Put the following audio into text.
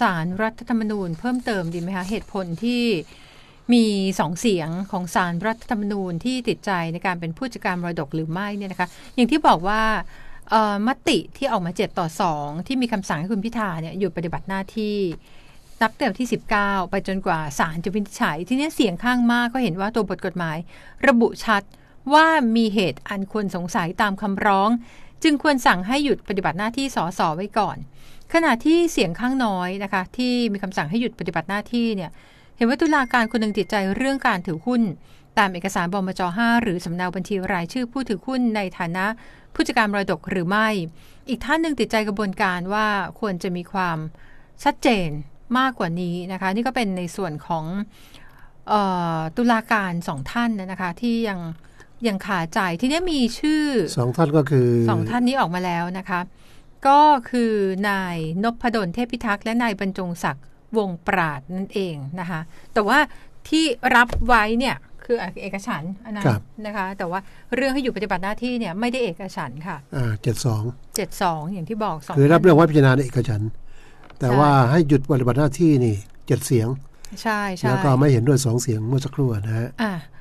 สารรัฐธรรมนูญ เพิ่มเติมดีไหมคะ เหตุผลที่มีสองเสียงของสารรัฐธรรมนูญที่ติดใจในการเป็นผู้จัดการมรดกหรือไม่เนี่ยนะคะอย่างที่บอกว่ามติที่ออกมาเจ็ดต่อสองที่มีคำสั่งให้คุณพิธาเนี่ยหยุดปฏิบัติหน้าที่ นับแต่ที่ 19 ไปจนกว่าศาลจะวินิจฉัย ทีนี้เสียงข้างมากก็เห็นว่าตัวบทกฎหมายระบุชัดว่ามีเหตุอันควรสงสัยตามคำร้องจึงควรสั่งให้หยุดปฏิบัติหน้าที่สสไว้ก่อน ขณะที่เสียงข้างน้อยนะคะที่มีคำสั่งให้หยุดปฏิบัติหน้าที่เนี่ยเห็นว่าตุลาการคนหนึ่งติดใจเรื่องการถือหุ้น ตามเอกสารบมจ5หรือสำเนาบัญชีรายชื่อผู้ถือหุ้นในฐานะผู้จัดการมรดกหรือไม่ อีกท่านหนึ่งติดใจกระบวนการว่าควรจะมีความชัดเจนมากกว่านี้นะคะนี่ก็เป็นในส่วนของออตุลาการสองท่านนะคะที่ยังอย่างขาใจที่นี้มีชื่อสองท่านก็คือสองท่านนี้ออกมาแล้วนะคะก็คือ นายนพดลเทพพิทักษ์ และนายบรรจงศักดิ์วงปราดนั่นเองนะคะแต่ว่าที่รับไว้เนี่ยคือเอกฉันนะนนะคะ แต่ว่าเรื่องให้อยู่ปฏิบัติหน้าที่เนี่ยไม่ได้เอกฉันค่ะอ่าเจ็ดสองเจ็ดสองอย่างที่บอกสองคือรับเรื่องไว้พิจารณาเอกฉันแต่ว่าให้หยุดปฏิบัติหน้าที่นี่เจ็ดเสียงใช่ใช่แล้วก็ไม่เห็นด้วยสองเสียงเมื่อสักครู่นะฮะอ่า